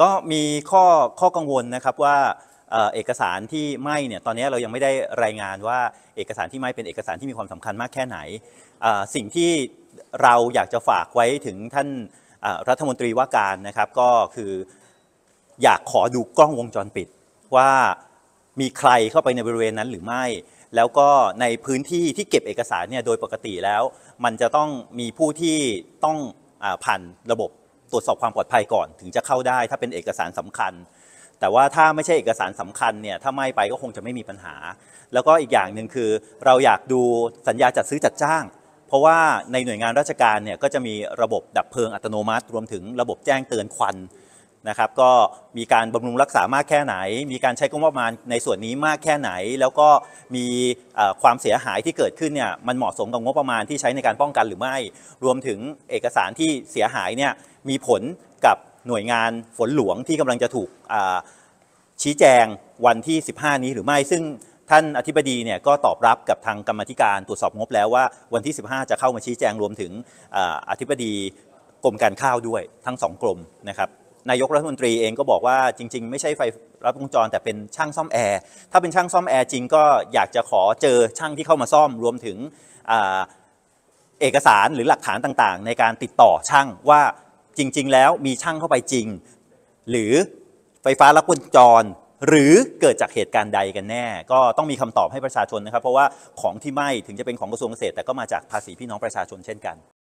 ก็มีข้อข้อกังวลนะครับว่าเอกสารที่ไหม่เนี่ยตอนนี้เรายังไม่ได้รายงานว่า เอกสารที่ไหม่เป็นเอกสารที่มีความสำคัญมากแค่ไหนสิ่งที่เราอยากจะฝากไว้ถึงท่านรัฐมนตรีว่าการนะครับก็คืออยากขอดูกล้องวงจรปิด ว่ามีใครเข้าไปในบริเวณนั้นหรือไม่ แล้วก็ในพื้นที่ที่เก็บเอกสารเนี่ยโดยปกติแล้วมันจะต้องมีผู้ที่ต้องผ่านระบบตรวจสอบความปลอดภัยก่อนถึงจะเข้าได้ถ้าเป็นเอกสารสำคัญ แต่ว่าถ้าไม่ใช่เอกสารสำคัญเนี่ยถ้าไม่ไปก็คงจะไม่มีปัญหา แล้วก็อีกอย่างหนึ่งคือเราอยากดูสัญญาจัดซื้อจัดจ้าง เพราะว่าในหน่วยงานราชการเนี่ยก็จะมีระบบดับเพลิงอัตโนมัติ รวมถึงระบบแจ้งเตือนควันนะครับก็มีการบำรุงรักษามากแค่ไหน มีการใช้งบประมาณในส่วนนี้มากแค่ไหน แล้วก็มีความเสียหายที่เกิดขึ้นเนี่ยมันเหมาะสมกับงบประมาณที่ใช้ในการป้องกัน หรือไม่รวมถึงเอกสารที่เสียหายเนี่ยมีผลกับหน่วยงานฝนหลวงที่กำลังจะถูกชี้แจงวันที่ 15 นี้หรือไม่ ซึ่งท่านอธิบดีเนี่ยก็ตอบรับกับทางกรรมธิการตรวจสอบงบแล้วว่า วันที่ 15 จะเข้ามาชี้แจงรวมถึงอธิบดีกรมการข้าวด้วยทั้งสองกรมนะครับ นายกรัฐมนตรีเองก็บอกว่าจริง ๆ ไม่ใช่ไฟรับวงจร แต่เป็นช่างซ่อมแอร์ถ้าเป็นช่างซ่อมแอร์จริงก็อยากจะขอเจอช่างที่เข้ามาซ่อมรวมถึงเอกสารหรือหลักฐานต่างๆในการติดต่อช่างว่าจริงๆ แล้วมีช่างเข้าไปจริง หรือไฟฟ้าลักวงจรหรือเกิดจากเหตุการณ์ใดกันแน่ ก็ต้องมีคำตอบให้ประชาชนนะครับ เพราะว่าของที่ไหม้ถึงจะเป็นของกระทรวงเกษตรแต่ก็มาจากภาษีพี่น้องประชาชนเช่นกัน